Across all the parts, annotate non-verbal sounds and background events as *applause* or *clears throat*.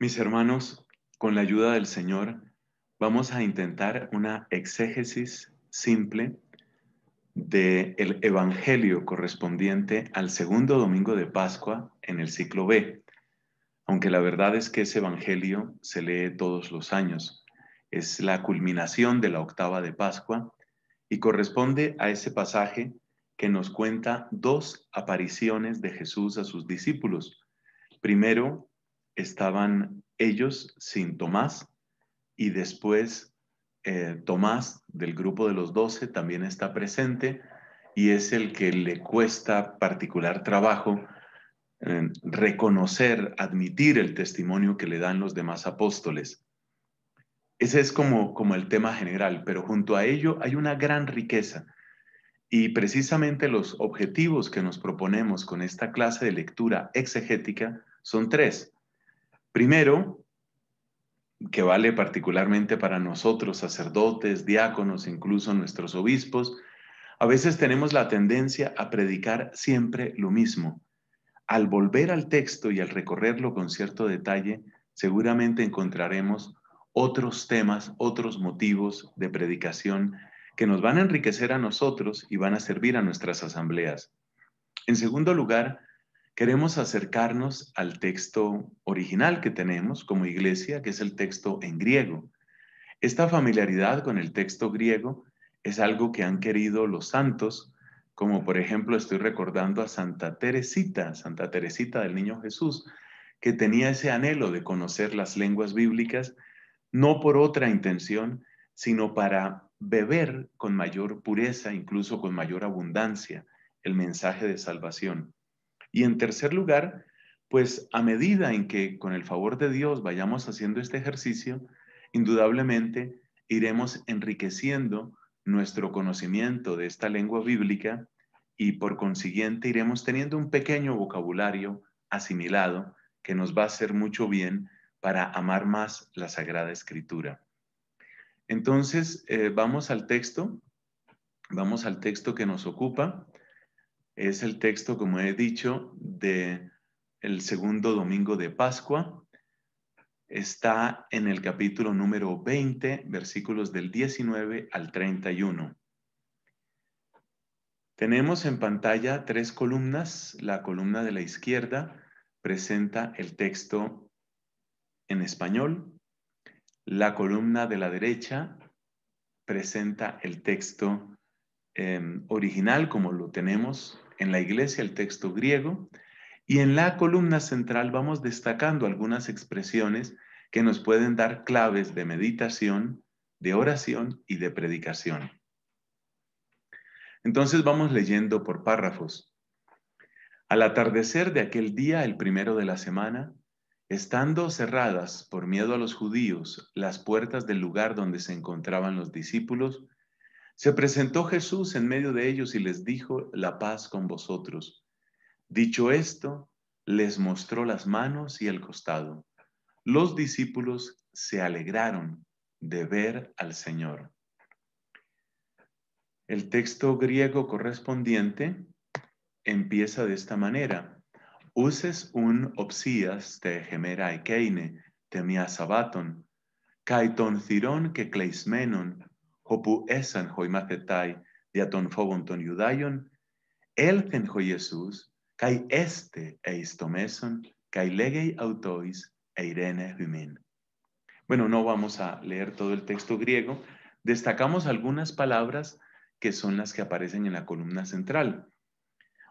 Mis hermanos, con la ayuda del Señor, vamos a intentar una exégesis simple del el Evangelio correspondiente al segundo domingo de Pascua en el ciclo B, aunque la verdad es que ese Evangelio se lee todos los años. Es la culminación de la octava de Pascua y corresponde a ese pasaje que nos cuenta dos apariciones de Jesús a sus discípulos. Primero, estaban ellos sin Tomás y después eh, Tomás del grupo de los doce también está presente y es el que le cuesta particular trabajo eh, reconocer, admitir el testimonio que le dan los demás apóstoles. Ese es como, como el tema general, pero junto a ello hay una gran riqueza. Y precisamente los objetivos que nos proponemos con esta clase de lectura exegética son tres. Primero, que vale particularmente para nosotros, sacerdotes, diáconos, incluso nuestros obispos, a veces tenemos la tendencia a predicar siempre lo mismo. Al volver al texto y al recorrerlo con cierto detalle, seguramente encontraremos otros temas, otros motivos de predicación que nos van a enriquecer a nosotros y van a servir a nuestras asambleas. En segundo lugar, Queremos acercarnos al texto original que tenemos como iglesia, que es el texto en griego. Esta familiaridad con el texto griego es algo que han querido los santos, como por ejemplo estoy recordando a Santa Teresita, Santa Teresita del Niño Jesús, que tenía ese anhelo de conocer las lenguas bíblicas, no por otra intención, sino para beber con mayor pureza, incluso con mayor abundancia, el mensaje de salvación. Y en tercer lugar, pues a medida en que con el favor de Dios vayamos haciendo este ejercicio, indudablemente iremos enriqueciendo nuestro conocimiento de esta lengua bíblica y por consiguiente iremos teniendo un pequeño vocabulario asimilado que nos va a hacer mucho bien para amar más la Sagrada Escritura. Entonces, eh, vamos al texto, vamos al texto que nos ocupa es el texto, como he dicho, de segundo domingo de Pascua. Está en el capítulo número 20, versículos del 19 al 31. Tenemos en pantalla tres columnas. La columna de la izquierda presenta el texto en español. La columna de la derecha presenta el texto em, original como lo tenemos en la iglesia el texto griego y en la columna central vamos destacando algunas expresiones que nos pueden dar claves de meditación, de oración y de predicación. Entonces vamos leyendo por párrafos. Al atardecer de aquel día, el primero de la semana, estando cerradas por miedo a los judíos las puertas del lugar donde se encontraban los discípulos, se presentó Jesús en medio de ellos y les dijo, la paz con vosotros. Dicho esto, les mostró las manos y el costado. Los discípulos se alegraron de ver al Señor. El texto griego correspondiente empieza de esta manera. Uses un opsias te gemera ekeine, temia sabaton, kaiton cirón que kleismenon, hopu esan Jesús, kai este eistomeson, kai legei Bueno, no vamos a leer todo el texto griego, destacamos algunas palabras que son las que aparecen en la columna central.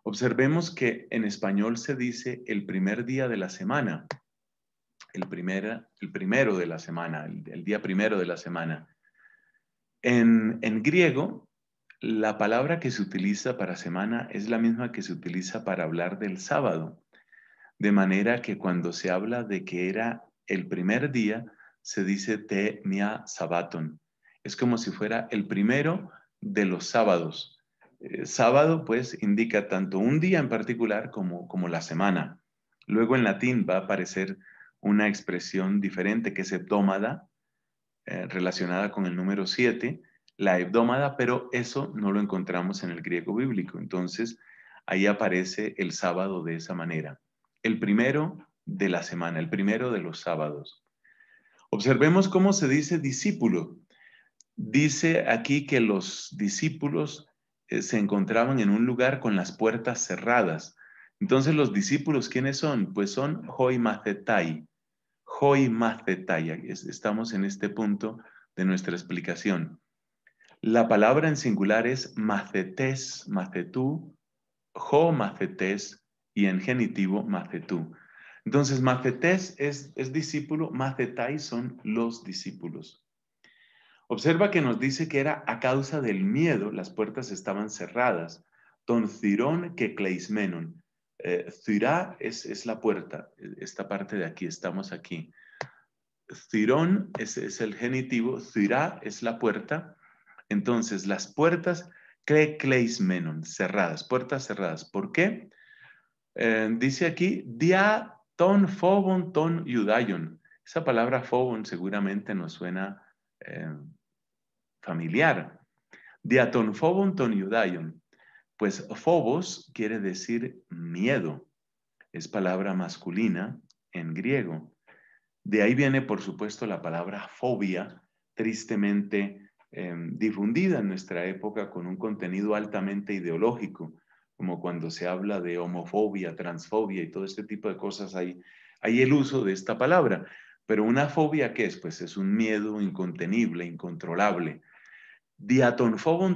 Observemos que en español se dice el primer día de la semana, el, el primero de la semana, el día primero de la semana. En, griego, la palabra que se utiliza para semana es la misma que se utiliza para hablar del sábado, de manera que cuando se habla de que era el primer día, se dice te mia sabaton. Es como si fuera el primero de los sábados. Eh, sábado, pues, indica tanto un día en particular como, la semana. Luego en latín va a aparecer una expresión diferente que es tomada. Eh, relacionada con el número 7, la hebdómada, pero eso no lo encontramos en el griego bíblico. Entonces, ahí aparece el sábado de esa manera. El primero de la semana, el primero de los sábados. Observemos cómo se dice discípulo. Dice aquí que los discípulos eh, se encontraban en un lugar con las puertas cerradas. Entonces, los discípulos, ¿quiénes son? Pues son hoimacetai, Hoy más estamos en este punto de nuestra explicación. La palabra en singular es macetes, macetú, jo macetes y en genitivo macetú. Entonces, macetés es, discípulo, macetai son los discípulos. Observa que nos dice que era a causa del miedo, las puertas estaban cerradas. Toncirón que cleismenon. Eh, es, la puerta, e, esta parte de aquí, estamos aquí. Zirón es, el genitivo, Zirá es la puerta. Entonces, las puertas, Cle Kleismenon, cerradas, puertas cerradas. ¿Por qué? Eh, dice aquí, dia ton fobon ton yudayon. Esa palabra fobon seguramente nos suena eh, familiar. Dia ton fobon ton yudayon. Pues fobos quiere decir miedo, es palabra masculina en griego. De ahí viene, por supuesto, la palabra fobia, tristemente em, difundida en nuestra época con un contenido altamente ideológico, como cuando se habla de homofobia, transfobia y todo este tipo de cosas, hay el uso de esta palabra. Pero una fobia, ¿qué es? Pues es un miedo incontenible, incontrolable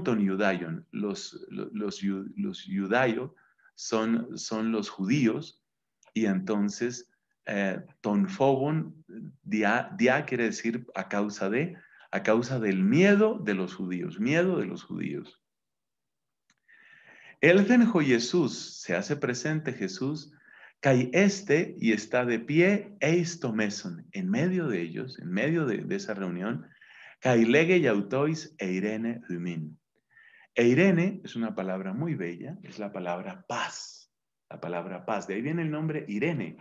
ton Yudaion, los, los, los yudayo son, los judíos, y entonces eh, tonfobon, dia, quiere decir a causa de, a causa del miedo de los judíos, miedo de los judíos. el Elgenjo Jesús, se hace presente Jesús, cae este y está de pie meson en medio de ellos, en medio de esa reunión, Kailege Yautois e Irene Humin. E es una palabra muy bella, es la palabra paz, la palabra paz. De ahí viene el nombre Irene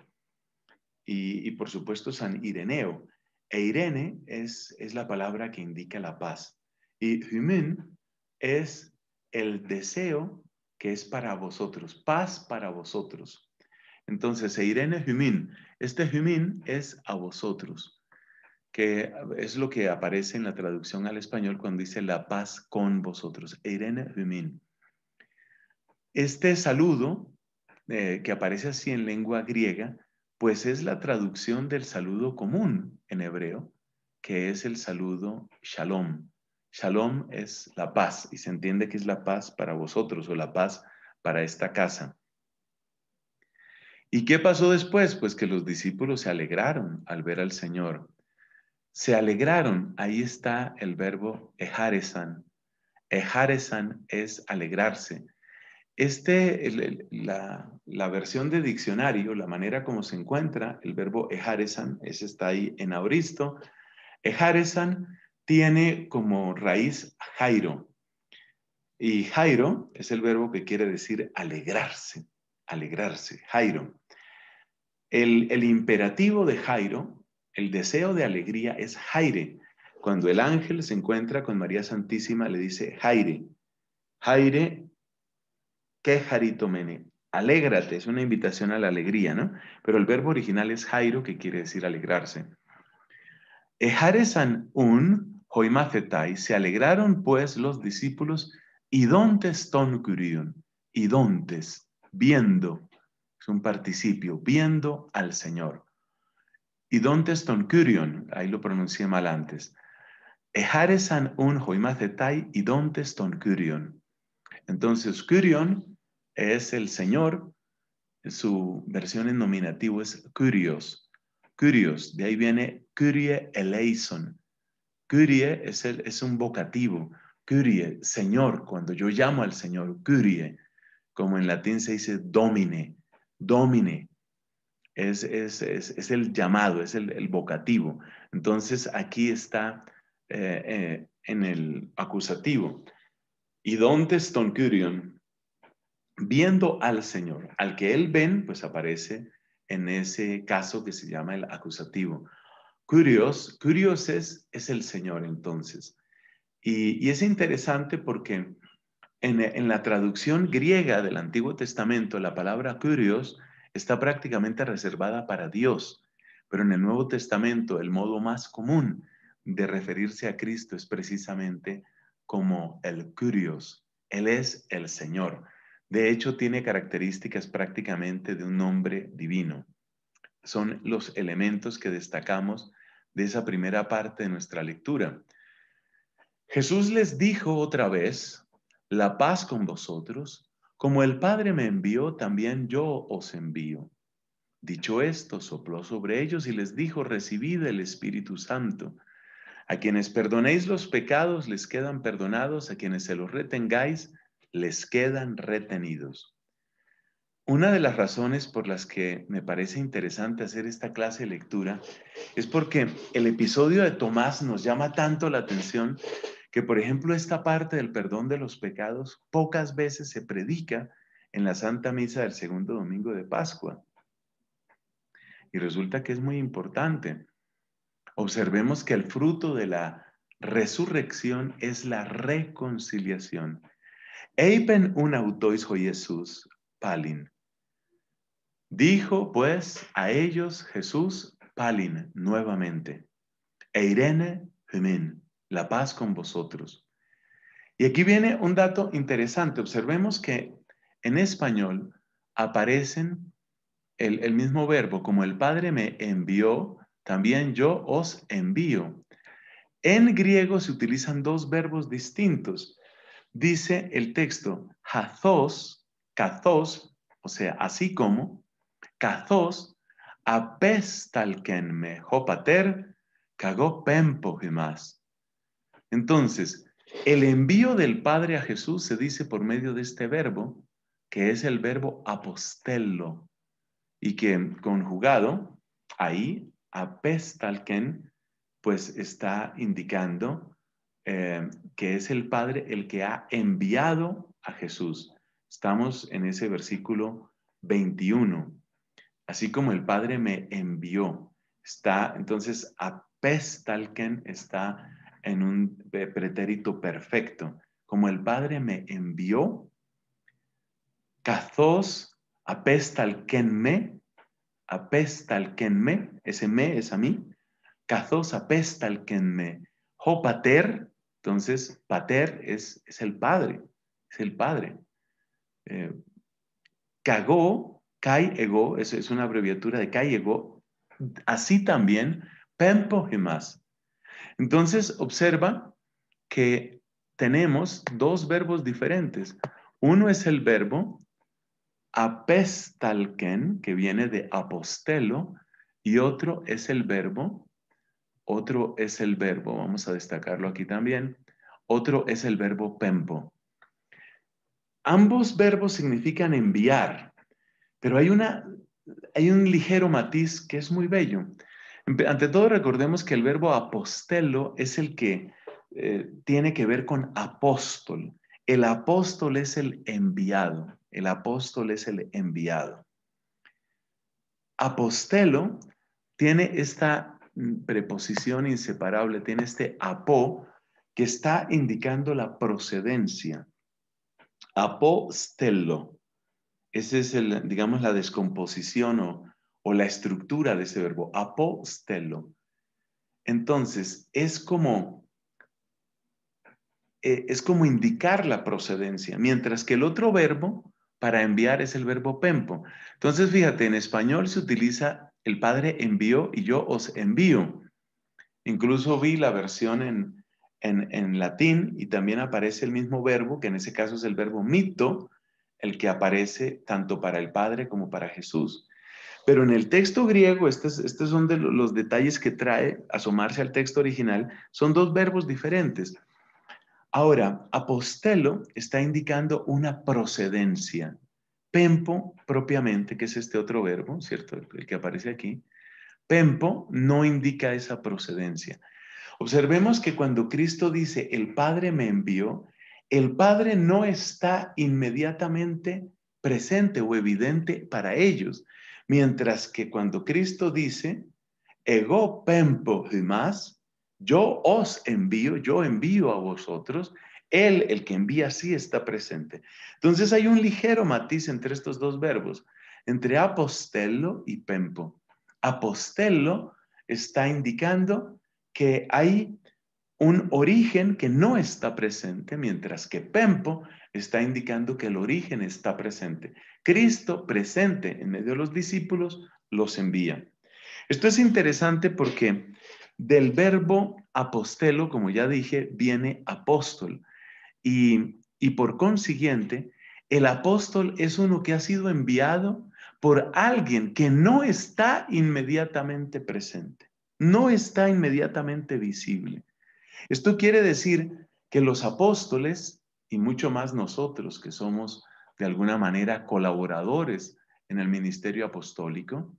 y, por supuesto San Ireneo. E Irene es, la palabra que indica la paz. Y Humin es el deseo que es para vosotros, paz para vosotros. Entonces, Eirene Humin, este Humin es a vosotros que es lo que aparece en la traducción al español cuando dice la paz con vosotros, Irene Este saludo, eh, que aparece así en lengua griega, pues es la traducción del saludo común en hebreo, que es el saludo shalom. Shalom es la paz y se entiende que es la paz para vosotros o la paz para esta casa. ¿Y qué pasó después? Pues que los discípulos se alegraron al ver al Señor se alegraron. Ahí está el verbo ejaresan. Ejaresan es alegrarse. Este, la, versión de diccionario, la manera como se encuentra el verbo ejaresan, ese está ahí en auristo. Ejaresan tiene como raíz jairo. Y jairo es el verbo que quiere decir alegrarse, alegrarse, jairo. El, el imperativo de jairo el deseo de alegría es Jaire. Cuando el ángel se encuentra con María Santísima, le dice Jaire. Jaire, que Alégrate, es una invitación a la alegría, ¿no? Pero el verbo original es Jairo, que quiere decir alegrarse. Ejaresan san un hoimafetai. Se alegraron pues los discípulos idontes ton curion. Idontes, viendo, es un participio, viendo al Señor. ¿Y ton Curion? Ahí lo pronuncié mal antes. Ejaresan un y Curion. Entonces, Curion es el Señor, su versión en nominativo es Curios. Curios, de ahí viene Curie eleison. Curie es, el, es un vocativo. Curie, Señor, cuando yo llamo al Señor, Curie, como en latín se dice domine, domine, es, el llamado, es el, vocativo. Entonces aquí está eh, eh, en el acusativo. Y dontes ton viendo al Señor, al que él ven, pues aparece en ese caso que se llama el acusativo. Curios, curios es, es el Señor entonces. Y, es interesante porque en, en, la traducción griega del Antiguo Testamento la palabra curios está prácticamente reservada para Dios, pero en el Nuevo Testamento el modo más común de referirse a Cristo es precisamente como el Curios. Él es el Señor. De hecho, tiene características prácticamente de un nombre divino. Son los elementos que destacamos de esa primera parte de nuestra lectura. Jesús les dijo otra vez, la paz con vosotros, como el Padre me envió, también yo os envío. Dicho esto, sopló sobre ellos y les dijo, recibid el Espíritu Santo. A quienes perdonéis los pecados les quedan perdonados, a quienes se los retengáis les quedan retenidos. Una de las razones por las que me parece interesante hacer esta clase de lectura es porque el episodio de Tomás nos llama tanto la atención que, por ejemplo, esta parte del perdón de los pecados pocas veces se predica en la Santa Misa del segundo domingo de Pascua. Y resulta que es muy importante. Observemos que el fruto de la resurrección es la reconciliación. Eipen un autois Jesús palin. Dijo pues a ellos Jesús palin nuevamente. Eirene humin la paz con vosotros. Y aquí viene un dato interesante. Observemos que en español aparecen el, mismo verbo, como el Padre me envió, también yo os envío. En griego se utilizan dos verbos distintos. Dice el texto, hazos, kazos, o sea, así como, kathos, apestalkenme, me hopater, cagó pempo entonces, el envío del Padre a Jesús se dice por medio de este verbo, que es el verbo apostello, y que conjugado ahí, apestalken, pues está indicando eh, que es el Padre el que ha enviado a Jesús. Estamos en ese versículo 21. Así como el Padre me envió, está entonces apestalken, está en un pretérito perfecto. Como el Padre me envió, cazos apesta al me, apesta al me, ese me es a mí, cazos apesta al me, Jo pater, entonces pater es, el Padre, es el Padre. Cago. Eh, cagó, kai ego, es una abreviatura de kai ego, así también, pempo más entonces, observa que tenemos dos verbos diferentes. Uno es el verbo apestalken, que viene de apostelo, y otro es el verbo, otro es el verbo, vamos a destacarlo aquí también, otro es el verbo pempo. Ambos verbos significan enviar, pero hay, una, hay un ligero matiz que es muy bello. Ante todo, recordemos que el verbo apostelo es el que eh, tiene que ver con apóstol. El apóstol es el enviado. El apóstol es el enviado. Apostelo tiene esta mm, preposición inseparable, tiene este apó que está indicando la procedencia. Apostelo. Esa es, el, digamos, la descomposición o o la estructura de ese verbo, apostelo. Entonces, es como, eh, es como indicar la procedencia, mientras que el otro verbo para enviar es el verbo pempo. Entonces, fíjate, en español se utiliza el Padre envió y yo os envío. Incluso vi la versión en, en latín y también aparece el mismo verbo, que en ese caso es el verbo mito, el que aparece tanto para el Padre como para Jesús. Pero en el texto griego, estos, son este los detalles que trae asomarse al texto original, son dos verbos diferentes. Ahora, apostelo está indicando una procedencia. Pempo, propiamente, que es este otro verbo, ¿cierto? El, el que aparece aquí. Pempo no indica esa procedencia. Observemos que cuando Cristo dice, el Padre me envió, el Padre no está inmediatamente presente o evidente para ellos, Mientras que cuando Cristo dice, ego pempo y más, yo os envío, yo envío a vosotros, Él, el que envía, sí está presente. Entonces hay un ligero matiz entre estos dos verbos, entre apostello y pempo. Apostello está indicando que hay un origen que no está presente, mientras que pempo está indicando que el origen está presente. Cristo presente en medio de los discípulos los envía. Esto es interesante porque del verbo apostelo, como ya dije, viene apóstol. Y, y por consiguiente, el apóstol es uno que ha sido enviado por alguien que no está inmediatamente presente, no está inmediatamente visible. Esto quiere decir que los apóstoles y mucho más nosotros que somos de alguna manera colaboradores en el ministerio apostólico,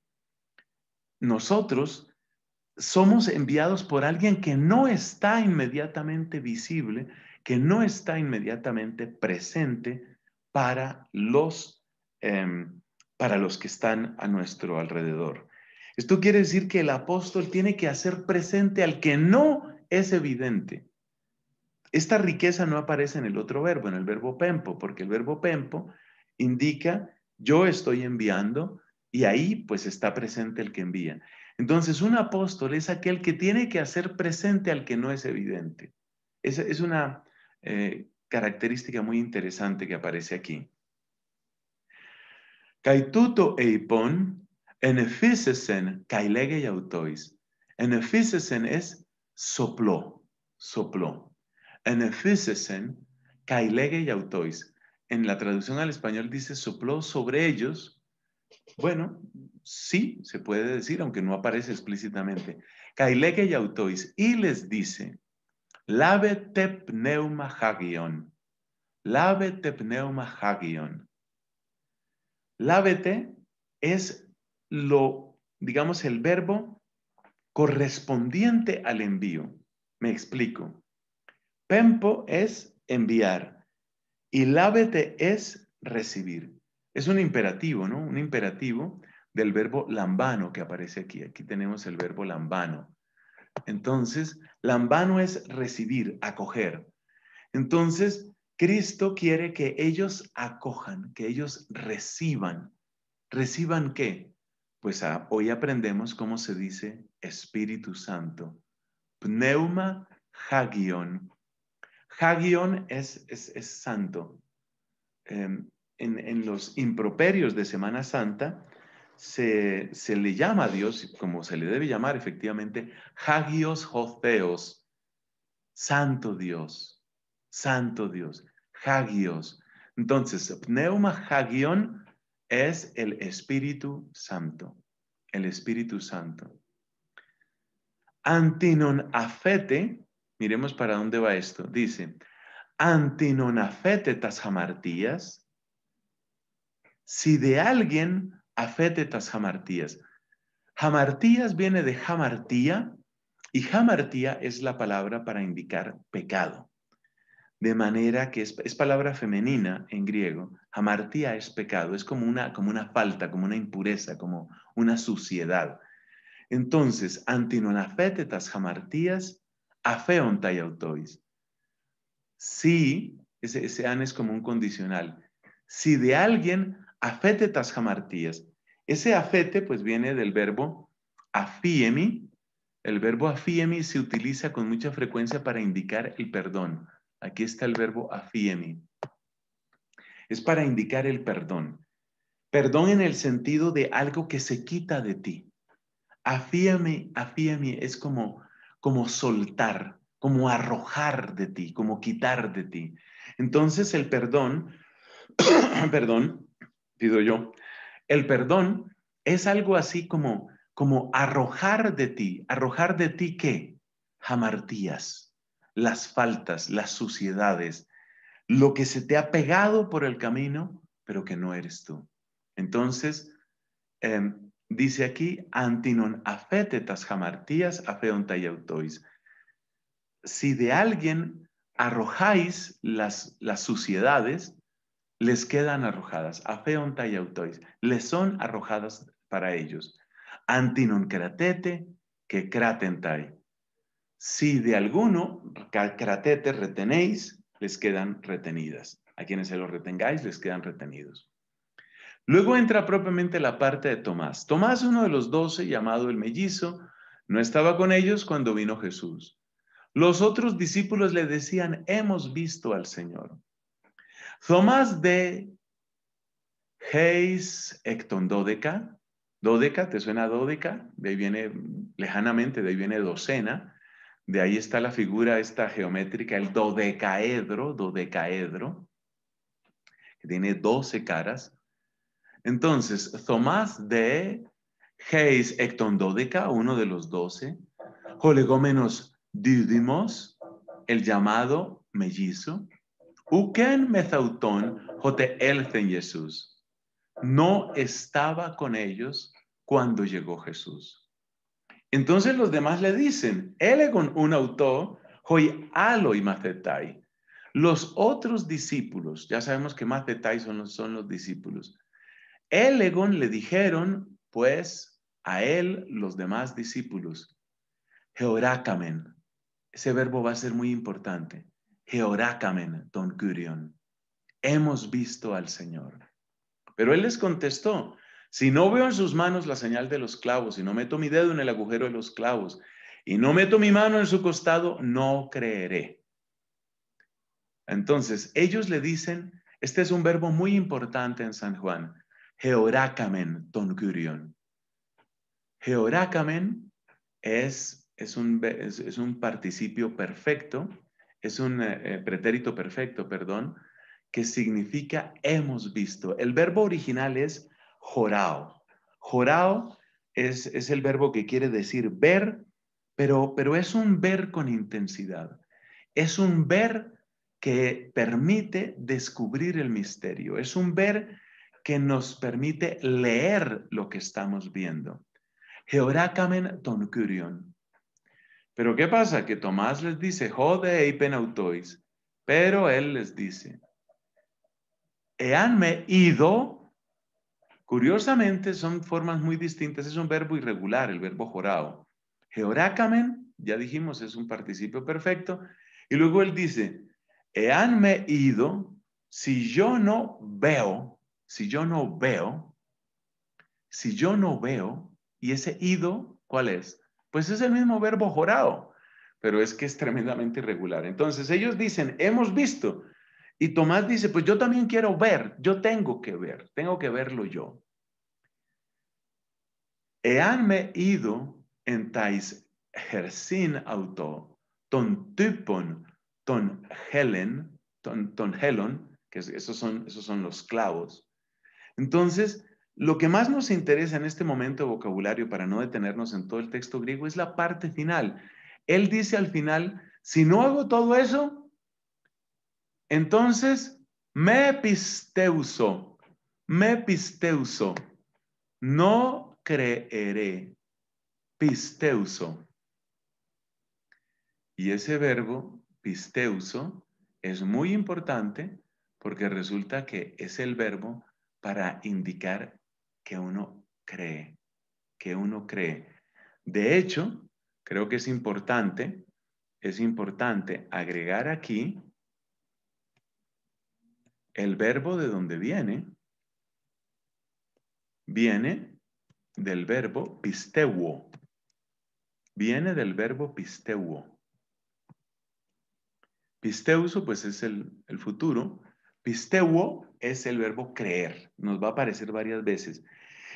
nosotros somos enviados por alguien que no está inmediatamente visible, que no está inmediatamente presente para los, em, para los que están a nuestro alrededor. Esto quiere decir que el apóstol tiene que hacer presente al que no es evidente esta riqueza no aparece en el otro verbo, en el verbo pempo, porque el verbo pempo indica yo estoy enviando y ahí pues está presente el que envía. Entonces un apóstol es aquel que tiene que hacer presente al que no es evidente. Es, es una eh, característica muy interesante que aparece aquí. Caituto eipon en kailege y autois. En es sopló, sopló. En Autois. En la traducción al español dice sopló sobre ellos. Bueno, sí, se puede decir, aunque no aparece explícitamente. Cailege y Autois. Y les dice, lave pneuma hagion. Lave pneuma hagion. Lávete es lo, digamos, el verbo correspondiente al envío. Me explico. Pempo es enviar y lávete es recibir. Es un imperativo, ¿no? Un imperativo del verbo lambano que aparece aquí. Aquí tenemos el verbo lambano. Entonces, lambano es recibir, acoger. Entonces, Cristo quiere que ellos acojan, que ellos reciban. ¿Reciban qué? Pues ah, hoy aprendemos cómo se dice Espíritu Santo. Pneuma Hagion Hagion es, santo. Em, en, los improperios de Semana Santa se, se, le llama a Dios, como se le debe llamar efectivamente, Hagios Joseos. Santo Dios, Santo Dios, Hagios. Entonces, Pneuma Hagion es el Espíritu Santo, el Espíritu Santo. Antinon afete Miremos para dónde va esto. Dice, antinonafetetas jamartías, si de alguien afetetas jamartías. Jamartías viene de jamartía y jamartía es la palabra para indicar pecado. De manera que es, palabra femenina en griego. Jamartía es pecado, es como una, como una falta, como una impureza, como una suciedad. Entonces, antinonafetetas jamartías tai autois. Si, ese, ese an es como un condicional, si de alguien afete tas jamartías. Ese afete pues viene del verbo afiemi. El verbo afiemi se utiliza con mucha frecuencia para indicar el perdón. Aquí está el verbo afiemi. Es para indicar el perdón. Perdón en el sentido de algo que se quita de ti. Afiemi, afiemi es como como soltar, como arrojar de ti, como quitar de ti. Entonces el perdón, *clears throat* perdón, pido yo, el perdón es algo así como, como arrojar de ti, arrojar de ti qué? Jamartías, las faltas, las suciedades, lo que se te ha pegado por el camino, pero que no eres tú. Entonces, em, Dice aquí, antinon afetetas jamartías autois. Si de alguien arrojáis las, las suciedades, les quedan arrojadas, autois, les son arrojadas para ellos. Antinon kratete que cratentai. Si de alguno kratete retenéis, les quedan retenidas. A quienes se los retengáis, les quedan retenidos. Luego entra propiamente la parte de Tomás. Tomás, uno de los doce, llamado el mellizo, no estaba con ellos cuando vino Jesús. Los otros discípulos le decían, hemos visto al Señor. Tomás de Heis ectondódeca, Dodeca, ¿te suena dodeca? De ahí viene, lejanamente, de ahí viene docena, de ahí está la figura esta geométrica, el dodecaedro, dodecaedro, que tiene doce caras. Entonces, Tomás de Geis dodeca uno de los doce, Jolegómenos Dídimos, el llamado mellizo, Uken Mezautón Jote Elten Jesús, no estaba con ellos cuando llegó Jesús. Entonces los demás le dicen, Elegon un autor, hoy alo y macetai. Los otros discípulos, ya sabemos que macetai son los discípulos, Elegon le dijeron, pues, a él los demás discípulos, Georácamen. Ese verbo va a ser muy importante. Georácamen, don Curión. Hemos visto al Señor. Pero él les contestó, si no veo en sus manos la señal de los clavos, y no meto mi dedo en el agujero de los clavos, y no meto mi mano en su costado, no creeré. Entonces, ellos le dicen, este es un verbo muy importante en San Juan, Georácamen toncurion. es, un, participio perfecto, es un eh, eh, pretérito perfecto, perdón, que significa hemos visto. El verbo original es jorao. Jorao es, el verbo que quiere decir ver, pero, pero es un ver con intensidad. Es un ver que permite descubrir el misterio. Es un ver que nos permite leer lo que estamos viendo. Georakamen ton Pero ¿qué pasa? Que Tomás les dice, jode eipen autois. Pero él les dice, me ido. Curiosamente, son formas muy distintas. Es un verbo irregular, el verbo jorao. Georakamen, ya dijimos, es un participio perfecto. Y luego él dice, me ido si yo no veo si yo no veo, si yo no veo, y ese ido, ¿cuál es? Pues es el mismo verbo jorado, pero es que es tremendamente irregular. Entonces ellos dicen, hemos visto. Y Tomás dice, pues yo también quiero ver, yo tengo que ver, tengo que verlo yo. hanme ido en tais hersin auto, ton typon, ton helen, ton, ton helon, que esos son, esos son los clavos, entonces, lo que más nos interesa en este momento de vocabulario, para no detenernos en todo el texto griego, es la parte final. Él dice al final, si no hago todo eso, entonces me pisteuso, me pisteuso, no creeré, pisteuso. Y ese verbo, pisteuso, es muy importante porque resulta que es el verbo para indicar que uno cree, que uno cree. De hecho, creo que es importante, es importante agregar aquí el verbo de donde viene. Viene del verbo pisteuo. Viene del verbo pisteuo. Pisteuso, pues es el, el futuro. Pisteuo es el verbo creer. Nos va a aparecer varias veces.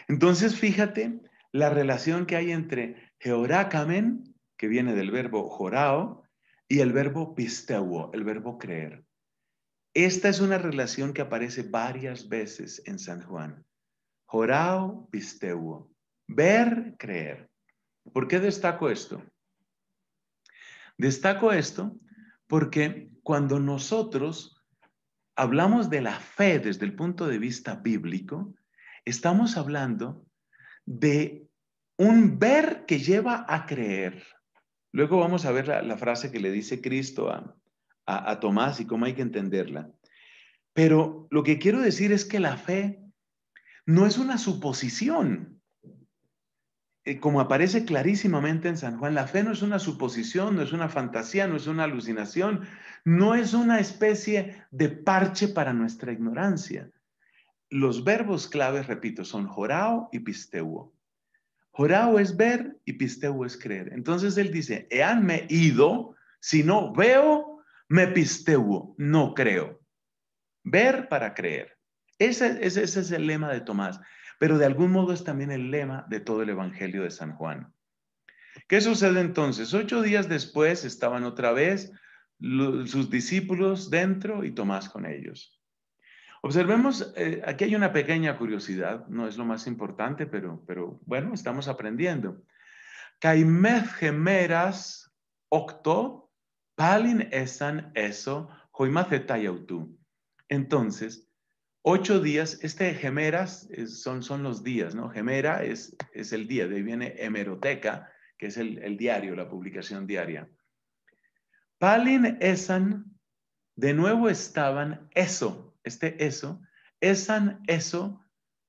Entonces, fíjate la relación que hay entre georakamen, que viene del verbo jorao, y el verbo pisteuo, el verbo creer. Esta es una relación que aparece varias veces en San Juan. Jorao, pisteuo. Ver, creer. ¿Por qué destaco esto? Destaco esto porque cuando nosotros hablamos de la fe desde el punto de vista bíblico, estamos hablando de un ver que lleva a creer. Luego vamos a ver la, frase que le dice Cristo a Tomás y cómo hay que entenderla. Pero lo que quiero decir es que la fe no es una suposición, eh, como aparece clarísimamente en San Juan, la fe no es una suposición, no es una fantasía, no es una alucinación, no es una especie de parche para nuestra ignorancia. Los verbos claves, repito, son jorao y pisteuo. Jorao es ver y pisteuo es creer. Entonces él dice, ean me ido, si no veo, me pisteuo, no creo. Ver para creer. ese es el lema de Tomás pero de algún modo es también el lema de todo el Evangelio de San Juan. ¿Qué sucede entonces? Ocho días después estaban otra vez sus discípulos dentro y Tomás con ellos. Observemos, eh, aquí hay una pequeña curiosidad, no es lo más importante, pero, bueno, estamos aprendiendo. gemeras octo palin esan eso Entonces, Ocho días, este gemeras eh, son, los días, ¿no? Gemera es, el día, de ahí viene hemeroteca, que es el, diario, la publicación diaria. Palin esan, de nuevo estaban eso, este eso, esan eso,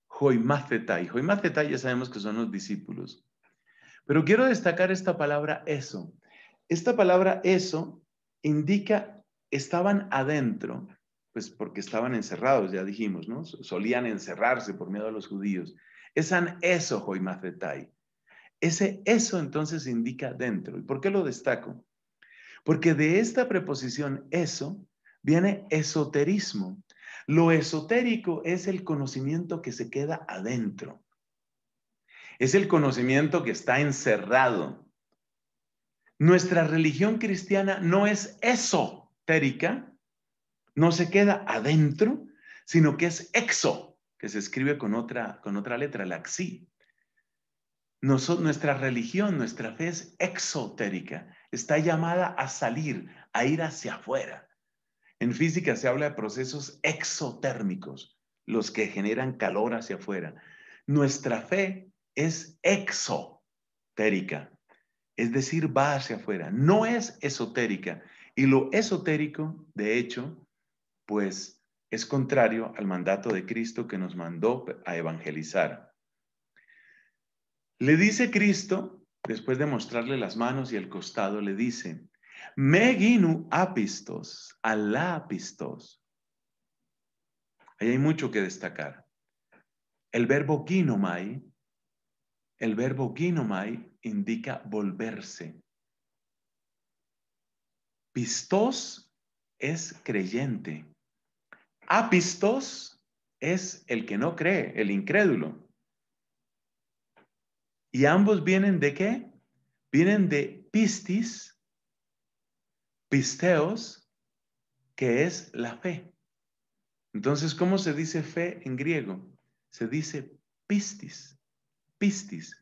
joimacetai. Joimacetai ya sabemos que son los discípulos. Pero quiero destacar esta palabra eso. Esta palabra eso indica estaban adentro, pues porque estaban encerrados, ya dijimos, ¿no? Solían encerrarse por miedo a los judíos. Esan eso, Joimacetai. Ese eso entonces indica dentro. ¿Y por qué lo destaco? Porque de esta preposición eso viene esoterismo. Lo esotérico es el conocimiento que se queda adentro. Es el conocimiento que está encerrado. Nuestra religión cristiana no es esotérica, no se queda adentro, sino que es exo, que se escribe con otra, letra, la xi. nuestra religión, nuestra fe es exotérica, está llamada a salir, a ir hacia afuera. En física se habla de procesos exotérmicos, los que generan calor hacia afuera. Nuestra fe es exotérica, es decir, va hacia afuera, no es esotérica. Y lo esotérico, de hecho, pues es contrario al mandato de Cristo que nos mandó a evangelizar. Le dice Cristo, después de mostrarle las manos y el costado, le dice, me Meginu apistos, apistos". Ahí hay mucho que destacar. El verbo ginomai, el verbo ginomai indica volverse. Pistos es creyente. Apistos es el que no cree, el incrédulo. ¿Y ambos vienen de qué? Vienen de pistis, pisteos, que es la fe. Entonces, ¿cómo se dice fe en griego? Se dice pistis, pistis.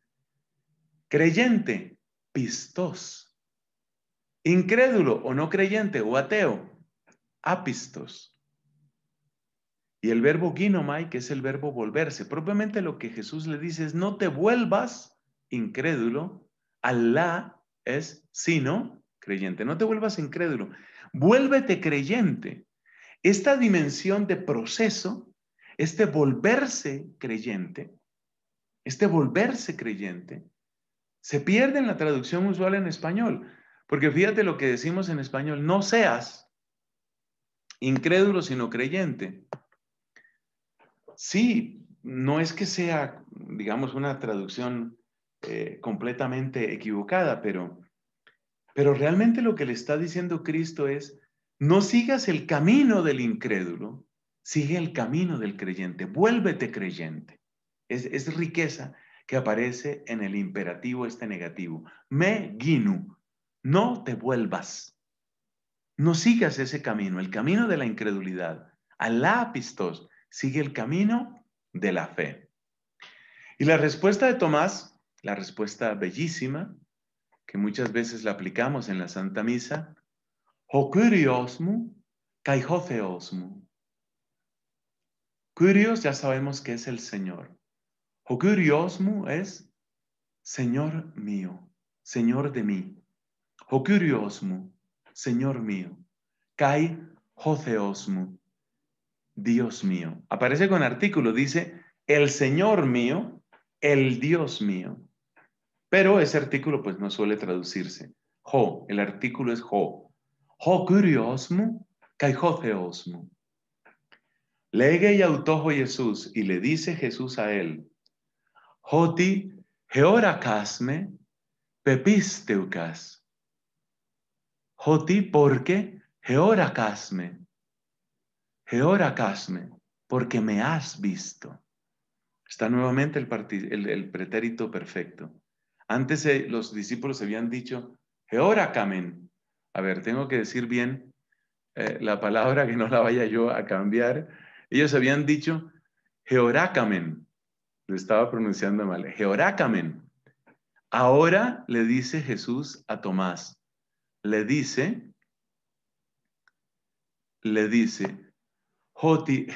Creyente, pistos. Incrédulo o no creyente o ateo, apistos. Y el verbo ginomai, que es el verbo volverse. Propiamente lo que Jesús le dice es, no te vuelvas incrédulo. Alá es sino creyente. No te vuelvas incrédulo. Vuélvete creyente. Esta dimensión de proceso, este volverse creyente, este volverse creyente, se pierde en la traducción usual en español. Porque fíjate lo que decimos en español, no seas incrédulo sino creyente. Sí, no es que sea, digamos, una traducción eh, completamente equivocada, pero, pero realmente lo que le está diciendo Cristo es, no sigas el camino del incrédulo, sigue el camino del creyente, vuélvete creyente. Es, riqueza que aparece en el imperativo este negativo. Me guinu, no te vuelvas. No sigas ese camino, el camino de la incredulidad. Alá pistos, sigue el camino de la fe. Y la respuesta de Tomás, la respuesta bellísima, que muchas veces la aplicamos en la Santa Misa, cai mu. Curios ya sabemos que es el Señor. mu es Señor mío, Señor de mí. mu, Señor mío. Kai osmu Dios mío. Aparece con artículo, dice, el Señor mío, el Dios mío. Pero ese artículo pues no suele traducirse. Jo, el artículo es jo. Jo curiosmo, osmo Lege y autojo Jesús y le dice Jesús a él, Joti georacasme pepisteucas. Joti porque georacasme Heora porque me has visto. Está nuevamente el, pretérito perfecto. Antes eh, los discípulos habían dicho, Heora A ver, tengo que decir bien eh, la palabra que no la vaya yo a cambiar. Ellos habían dicho, Heora camen. Lo estaba pronunciando mal. Heora Ahora le dice Jesús a Tomás, le dice, le dice, Joti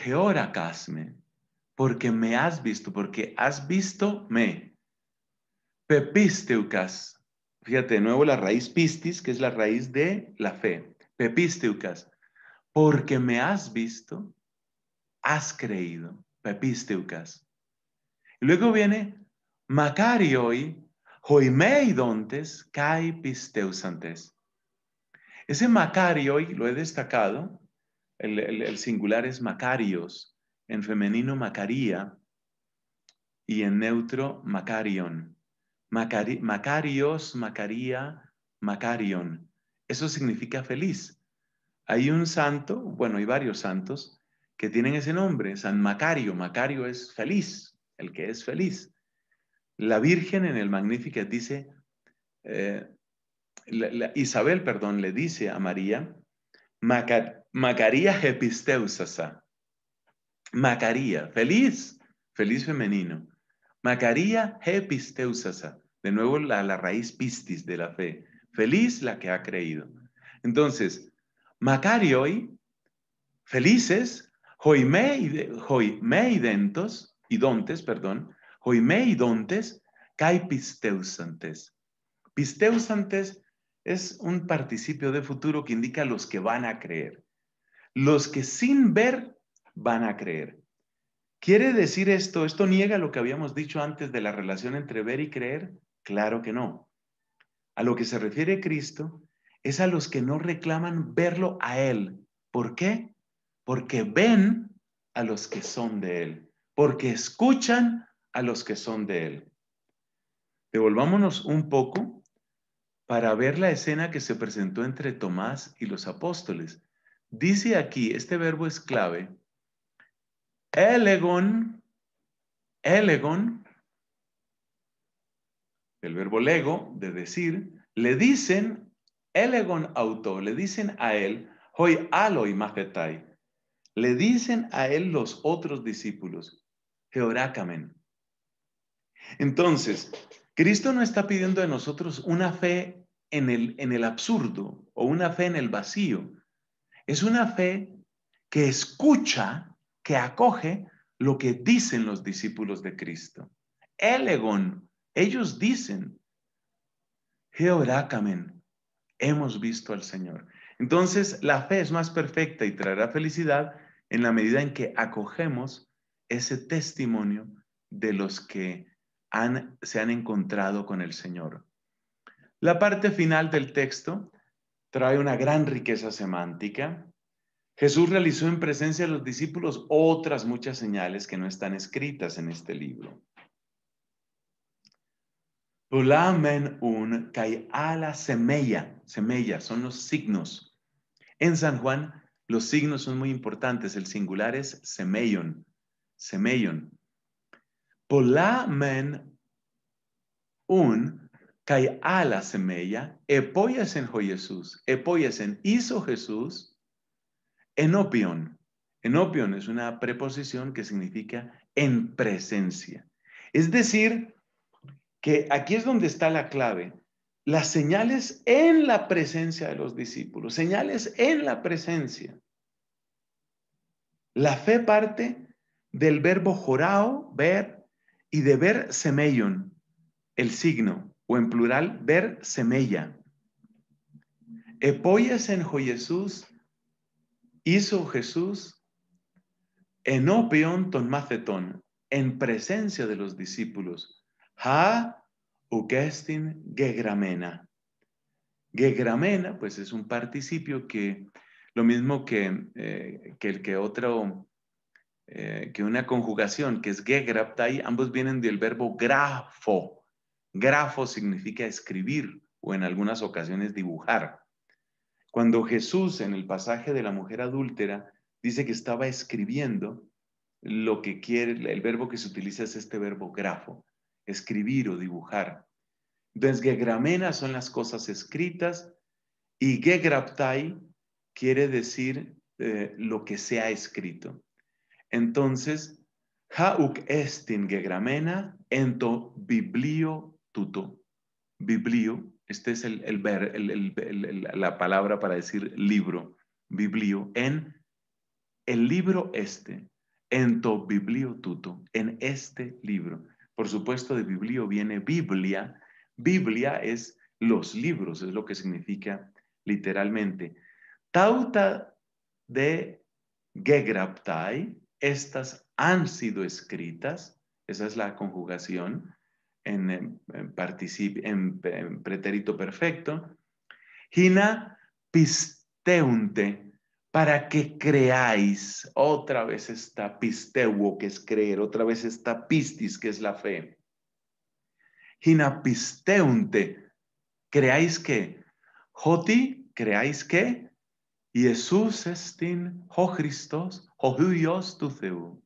porque me has visto, porque has visto me. Pepisteucas, fíjate de nuevo la raíz pistis, que es la raíz de la fe. Pepisteucas, porque me has visto, has creído. Pepisteucas. Y luego viene Macarioi, joimeidontes, kai pisteusantes. Ese Macarioi lo he destacado el, singular es Macarios, en femenino Macaría y en neutro Macarion. macarios, Macaría, Macarion. Eso significa feliz. Hay un santo, bueno, hay varios santos que tienen ese nombre, San Macario. Macario es feliz, el que es feliz. La Virgen en el magnífico dice, eh, Isabel, perdón, le dice a María, Macaría episteusasa. Macaría, feliz, feliz femenino. Macaría episteusasa. De nuevo la, raíz pistis de la fe. Feliz la que ha creído. Entonces, Macarioi, felices, y idontes, perdón, joimei kai pisteusantes. Pisteusantes es un participio de futuro que indica los que van a creer los que sin ver van a creer. ¿Quiere decir esto? ¿Esto niega lo que habíamos dicho antes de la relación entre ver y creer? Claro que no. A lo que se refiere Cristo es a los que no reclaman verlo a Él. ¿Por qué? Porque ven a los que son de Él, porque escuchan a los que son de Él. Devolvámonos un poco para ver la escena que se presentó entre Tomás y los apóstoles. Dice aquí, este verbo es clave. Elegon, elegon, el verbo lego, de decir, le dicen elegon auto, le dicen a él, HOY aloi magetai, le dicen a él los otros discípulos, georakamen. Entonces, Cristo no está pidiendo de nosotros una fe en el absurdo o una fe en el vacío, es una fe que escucha, que acoge lo que dicen los discípulos de Cristo. Elegón, ellos dicen, Jehorácamen, hemos visto al Señor. Entonces, la fe es más perfecta y traerá felicidad en la medida en que acogemos ese testimonio de los que se han encontrado con el Señor. La parte final del texto trae una gran riqueza semántica. Jesús realizó en presencia de los discípulos otras muchas señales que no están escritas en este libro. Polamen un kai ala semella. Semella son los signos. En San Juan, los signos son muy importantes. El singular es semellon. Semellon. Polamen un la ala la en ho Jesús, en hizo Jesús, en en Enopion es una preposición que significa en presencia. Es decir, que aquí es donde está la clave. Las señales en la presencia de los discípulos, señales en la presencia. La fe parte del verbo jorao, ver, y de ver semeion, el signo, o en plural, ver semella. Epoyes en Jesús, hizo Jesús en opión ton macetón, en presencia de los discípulos. Ha ugestin gegramena. Gegramena, pues es un participio que, lo mismo que, eh, el que otro, eh, que una conjugación, que es gegraptai, ambos vienen del verbo grafo, Grafo significa escribir o en algunas ocasiones dibujar. Cuando Jesús en el pasaje de la mujer adúltera dice que estaba escribiendo, lo que quiere, el verbo que se utiliza es este verbo grafo, escribir o dibujar. Entonces, gegramena son las cosas escritas y gegraptai quiere decir eh, lo que se ha escrito. Entonces, hauk estin gegramena ento biblio tuto, biblio, este es la palabra para decir libro, biblio, en el libro este, en to biblio tuto, en este libro. Por supuesto, de biblio viene Biblia. Biblia es los libros, es lo que significa literalmente. Tauta de gegraptai, estas han sido escritas, esa es la conjugación, en, en, pretérito perfecto. Hina pisteunte, para que creáis. Otra vez está pisteuo, que es creer. Otra vez está pistis, que es la fe. Hina pisteunte, creáis que. Joti, creáis que. Jesús estin, jo Christos, jo tu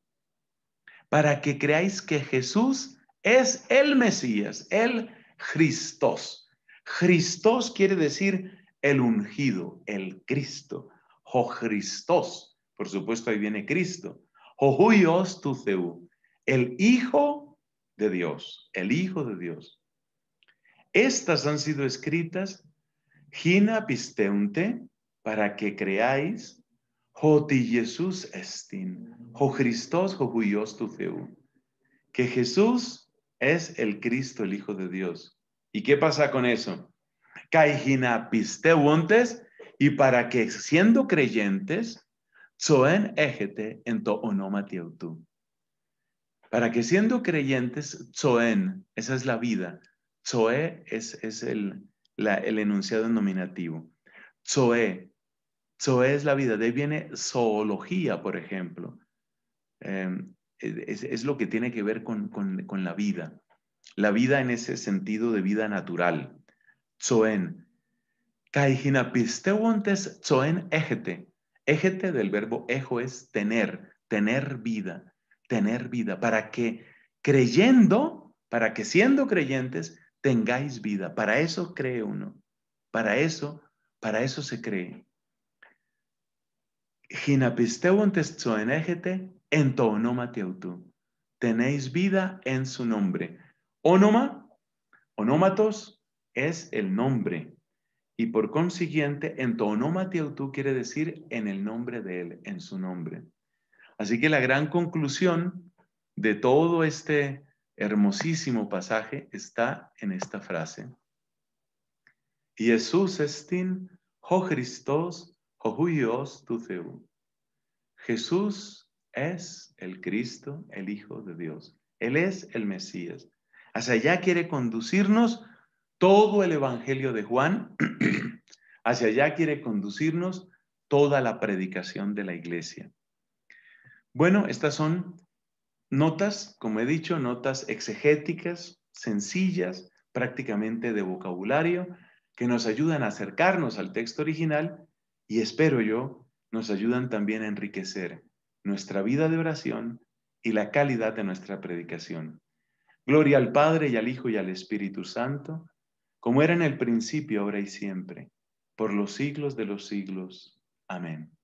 Para que creáis que Jesús es el Mesías, el Cristos. Cristos quiere decir el ungido, el Cristo. Jo Cristos. por supuesto ahí viene Cristo. tu tuceu, el Hijo de Dios, el Hijo de Dios. Estas han sido escritas, gina para que creáis, joti Jesús estin, jo Christos, tu tuceu. Que Jesús es el Cristo, el Hijo de Dios. ¿Y qué pasa con eso? Caigina pisteuontes y para que siendo creyentes, zoen ejete en to onoma Para que siendo creyentes, zoen, esa es la vida. Zoe es, el, el enunciado nominativo. Zoe, zoe es la vida. De ahí viene zoología, por ejemplo. Eh, es, lo que tiene que ver con, la vida. La vida en ese sentido de vida natural. Zoen. jinapisteuontes zoen ejete. Ejete del verbo ejo es tener, tener vida, tener vida, para que creyendo, para que siendo creyentes, tengáis vida. Para eso cree uno. Para eso, para eso se cree. Tenéis vida en su nombre. Onoma, onómatos, es el nombre. Y por consiguiente, entonoma teutu quiere decir en el nombre de él, en su nombre. Así que la gran conclusión de todo este hermosísimo pasaje está en esta frase. Jesús estin ho Christos ho tu Jesús es el Cristo, el Hijo de Dios. Él es el Mesías. Hacia allá quiere conducirnos todo el Evangelio de Juan. *clears throat* hacia allá quiere conducirnos toda la predicación de la iglesia. Bueno, estas son notas, como he dicho, notas exegéticas, sencillas, prácticamente de vocabulario, que nos ayudan a acercarnos al texto original y espero yo, nos ayudan también a enriquecer nuestra vida de oración y la calidad de nuestra predicación. Gloria al Padre y al Hijo y al Espíritu Santo, como era en el principio, ahora y siempre, por los siglos de los siglos. Amén.